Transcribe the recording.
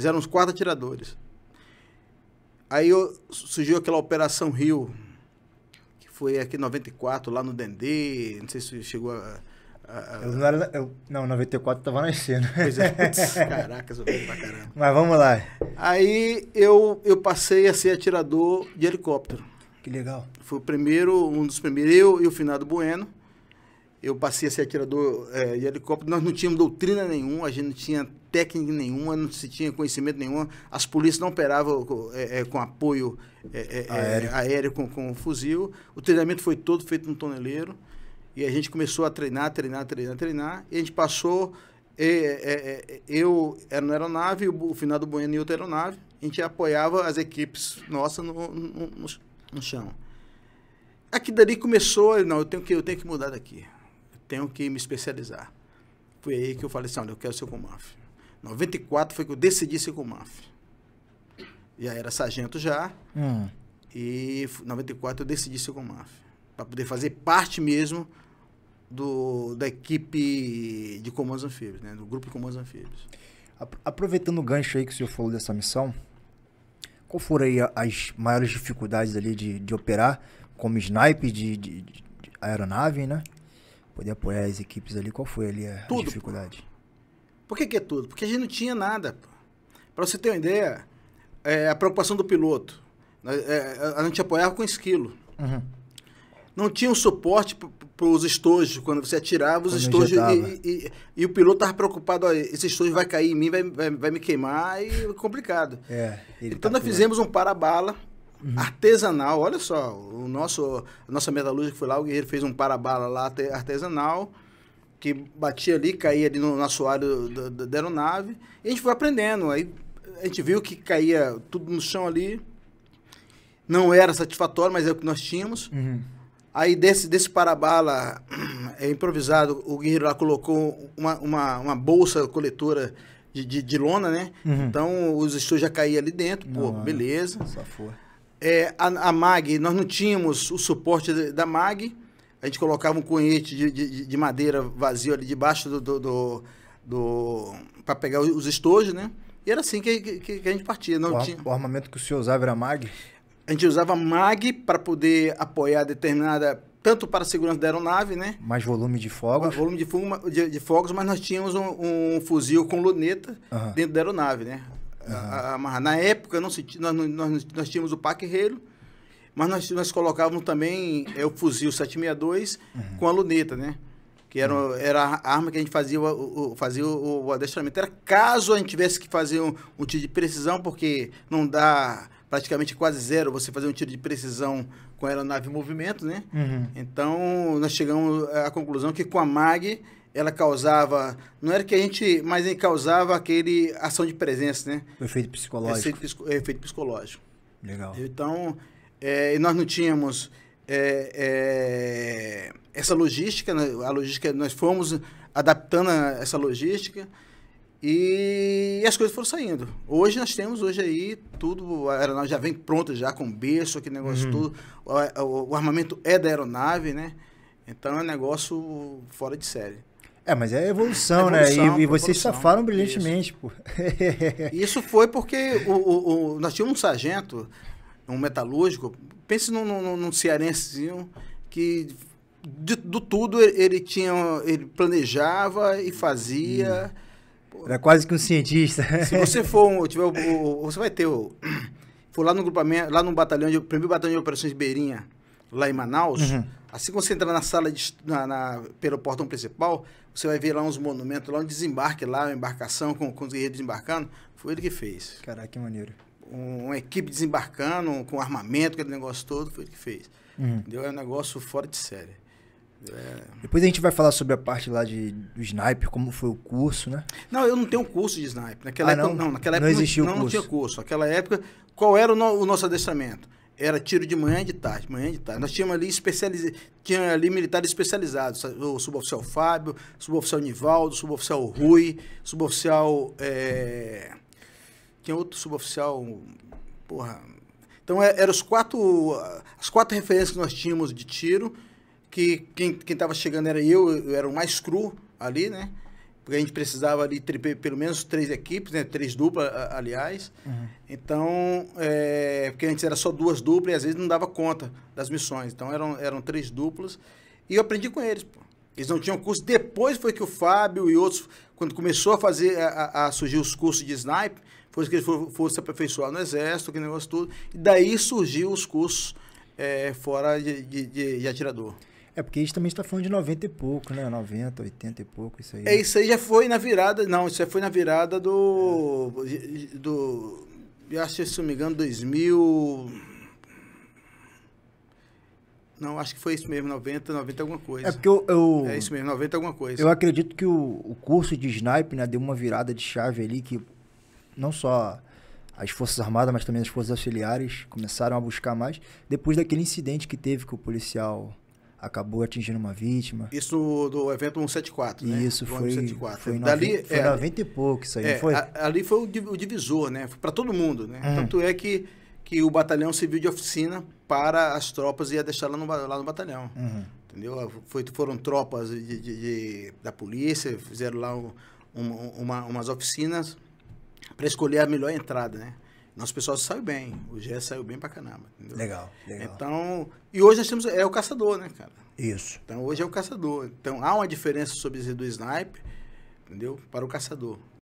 Eles eram os quatro atiradores. Aí eu, surgiu aquela Operação Rio, que foi aqui em 94, lá no Dendê, não sei se chegou a... a, a... Eu não, era, eu, não, 94 tava nascendo. Pois é, caraca, sou pra caramba. Mas vamos lá. Aí eu, eu passei a ser atirador de helicóptero. Que legal. Foi o primeiro, um dos primeiros, eu e o Finado Bueno eu passei a ser atirador é, de helicóptero. Nós não tínhamos doutrina nenhuma, a gente não tinha técnica nenhuma, não se tinha conhecimento nenhum. As polícias não operavam é, é, com apoio é, é, é, aéreo, aéreo com, com, fuzil. O treinamento foi todo feito no toneleiro. E a gente começou a treinar, treinar, treinar, treinar. E a gente passou. eu era na aeronave, o, o final do Bueno e outra aeronave. A gente apoiava as equipes nossas no, no, no, no chão. Aqui dali começou, não, eu tenho que, eu tenho que mudar daqui tenho que me especializar. Foi aí que eu falei assim, olha, eu quero ser Comaf. 94 foi que eu decidi ser Comaf. Já era sargento já. Hum. E em 94 eu decidi ser Comaf. Para poder fazer parte mesmo do, da equipe de comandos anfíbios, né? Do grupo de comandos anfíbios. Aproveitando o gancho aí que o senhor falou dessa missão, qual foram aí as maiores dificuldades ali de, de operar como sniper de, de, de aeronave, né? poder apoiar as equipes ali, qual foi ali a, tudo, dificuldade? Pô. Por que, que é tudo? Porque a gente não tinha nada. Para você ter uma ideia, é, a preocupação do piloto. Né, é, a gente apoiava com esquilo. Uhum. Não tinha um suporte para os estojos. Quando você atirava, os estojos. E, e, e, o piloto estava preocupado: esse estojo vai cair em mim, vai, vai, vai me queimar, e é complicado. É, então, tá nós fizemos um para-bala uhum. artesanal. Olha só, o nosso, a nossa metalúrgica foi lá, o guerreiro fez um para-bala lá artesanal, que batia ali, caía ali no, no assoalho da, da, da aeronave. E a gente foi aprendendo. Aí a gente viu que caía tudo no chão ali. Não era satisfatório, mas é o que nós tínhamos. Uhum. Aí desse, desse para-bala é, improvisado, o guerreiro lá colocou uma, uma, uma bolsa coletora de, de, de, lona, né? Uhum. Então os estudos já caíam ali dentro, pô, Não, beleza. Só foi é, a, a, MAG, nós não tínhamos o suporte da MAG, a gente colocava um cunhete de, de, de madeira vazio ali debaixo do, do, do, do para pegar os estojos, né? E era assim que, que, que a gente partia. Não o, tinha... o armamento que o senhor usava era MAG? A gente usava MAG para poder apoiar determinada tanto para a segurança da aeronave, né? Mais volume de fogos. Mais volume de, fuma, de, de fogos, mas nós tínhamos um, um fuzil com luneta uhum. dentro da aeronave, né? Uhum. A, a, na época, não se, nós, nós, nós tínhamos o paquerreiro, mas nós, nós colocávamos também é, o fuzil 762 uhum. com a luneta, né? Que era, uhum. era a arma que a gente fazia o, o fazia o, o, adestramento. Era caso a gente tivesse que fazer um, um tiro de precisão, porque não dá praticamente quase zero você fazer um tiro de precisão com a aeronave em movimento, né? Uhum. Então, nós chegamos à conclusão que com a MAG ela causava, não era que a gente, mas ele causava aquele ação de presença, né? O efeito psicológico. Efeito, efeito psicológico. Legal. Então, é, nós não tínhamos é, é, essa logística, né? a logística, nós fomos adaptando essa logística e as coisas foram saindo. Hoje nós temos hoje aí tudo, a aeronave já vem pronta já com berço, aquele negócio uhum. tudo. O, o, o armamento é da aeronave, né? Então é um negócio fora de série. É, mas é evolução, é evolução né? E, e vocês evolução, safaram brilhantemente, isso. pô. isso foi porque o, o, o, nós tínhamos um sargento, um metalúrgico, pense num, num, num cearensezinho que de, do tudo ele tinha, ele planejava e fazia. Hum. Era quase que um cientista. Se você for, tiver, você vai ter, for lá no grupamento, lá no batalhão de, primeiro batalhão de operações de Beirinha, lá em Manaus, uhum Assim que você entrar na sala, de, na, na, pelo portão principal, você vai ver lá uns monumentos, lá um desembarque, lá uma embarcação com, com os guerreiros desembarcando. Foi ele que fez. Caraca, que maneiro. Um, uma equipe desembarcando, um, com armamento, aquele negócio todo, foi ele que fez. Uhum. É um negócio fora de série. É... Depois a gente vai falar sobre a parte lá de, do sniper, como foi o curso, né? Não, eu não tenho um curso de sniper. Naquela ah, época, não? não, naquela época não, existia não, o curso. não tinha curso. Naquela época, qual era o, no, o nosso adestramento? era tiro de manhã e de tarde, manhã e de tarde. Nós tínhamos ali especializ... tinha ali militares especializados, o suboficial Fábio, suboficial Nivaldo, suboficial Rui, suboficial é... tinha outro suboficial, porra. Então é, eram os quatro as quatro referências que nós tínhamos de tiro, que quem quem estava chegando era eu, eu era o mais cru ali, né? porque a gente precisava ali pelo menos três equipes, né? Três duplas, aliás. Uhum. Então, é, porque antes era só duas duplas e às vezes não dava conta das missões. Então eram, eram três duplas e eu aprendi com eles, pô. Eles não tinham curso. Depois foi que o Fábio e outros, quando começou a fazer a, a surgir os cursos de snipe, foi que eles foram, foram se aperfeiçoar no exército, que negócio tudo. E daí surgiu os cursos é, fora de, de, de, de atirador. É porque a gente também está falando de 90 e pouco, né? 90, 80 e pouco, isso aí. É, isso aí já foi na virada. Não, isso aí foi na virada do. É. do eu acho que, se não me engano, 2000. Não, acho que foi isso mesmo, 90, 90 alguma coisa. É porque eu. eu é isso mesmo, 90 alguma coisa. Eu acredito que o, o curso de sniper, né, deu uma virada de chave ali que não só as Forças Armadas, mas também as Forças Auxiliares começaram a buscar mais. Depois daquele incidente que teve que o policial acabou atingindo uma vítima. Isso do evento 174, né? Isso, do foi, 174. foi, Dali, 90, foi é, 90 e pouco isso aí, é, foi? A, ali foi o, divisor, né? Para todo mundo, né? Hum. Tanto é que, que o batalhão serviu de oficina para as tropas e ia deixar lá no, lá no batalhão. Uhum. Entendeu? Foi, foram tropas de, de, de, da polícia, fizeram lá um, um, uma, umas oficinas para escolher a melhor entrada, né? Nosso pessoal saiu bem. O Gé saiu bem pra caramba. Entendeu? Legal, legal. Então, e hoje nós temos. É o caçador, né, cara? Isso. Então hoje é o caçador. Então há uma diferença sobre do snipe, entendeu? Para o caçador.